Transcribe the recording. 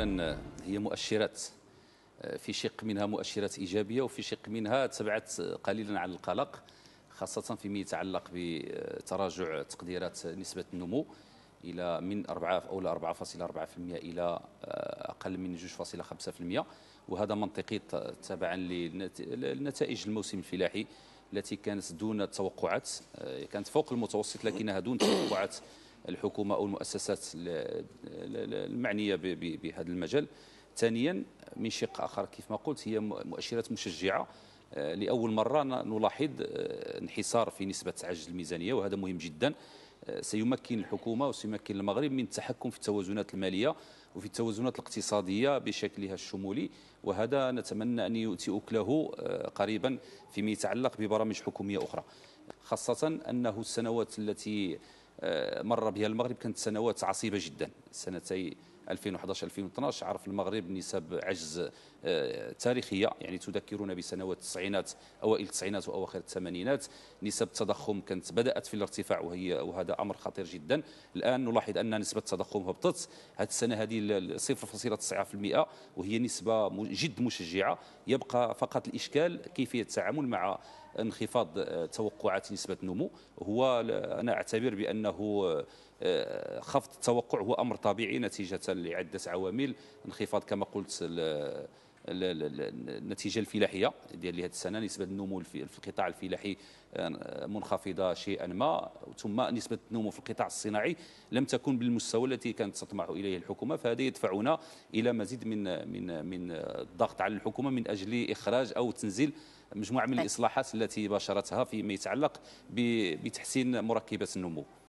اولا هي مؤشرات في شق منها مؤشرات ايجابيه وفي شق منها تبعت قليلا على القلق خاصه فيما يتعلق بتراجع تقديرات نسبه النمو الى من 4 او 4.4% الى آه، اقل من 2.5% وهذا منطقي تبعا لنتائج الموسم الفلاحي التي كانت دون التوقعات آه، كانت فوق المتوسط لكنها دون التوقعات الحكومه او المؤسسات المعنيه بهذا المجال ثانيا من شق اخر كيف ما قلت هي مؤشرات مشجعه آه، لاول مره نلاحظ آه، انحسار في نسبه عجز الميزانيه وهذا مهم جدا آه، سيمكن الحكومه وسيمكن المغرب من التحكم في التوازنات الماليه وفي التوازنات الاقتصاديه بشكلها الشمولي وهذا نتمنى ان يؤتي اكله قريبا فيما يتعلق ببرامج حكوميه اخرى خاصه انه السنوات التي آه، مر بها المغرب كانت سنوات عصيبة جدا سنتي 2011 2012 عرف المغرب نسب عجز آه، تاريخيه يعني تذكرنا بسنوات التسعينات اوائل التسعينات واواخر الثمانينات نسب التضخم كانت بدات في الارتفاع وهي وهذا امر خطير جدا الان نلاحظ ان نسبه التضخم هبطت هذه السنه هذه 0.9% وهي نسبه جد مشجعه يبقى فقط الاشكال كيفيه التعامل مع انخفاض آه، توقعات نسبه النمو هو انا اعتبر بانه خفض التوقع هو امر طبيعي نتيجه لعده عوامل انخفاض كما قلت النتيجه الفلاحيه ديال هذه السنه نسبه النمو في القطاع الفلاحي آه، منخفضه شيئا ما ثم نسبه النمو في القطاع الصناعي لم تكن بالمستوى التي كانت تطمح اليه الحكومه فهذا يدفعنا الى مزيد من من من الضغط على الحكومه من اجل اخراج او تنزيل مجموعه من طيب. الاصلاحات التي باشرتها فيما يتعلق بتحسين مركبات النمو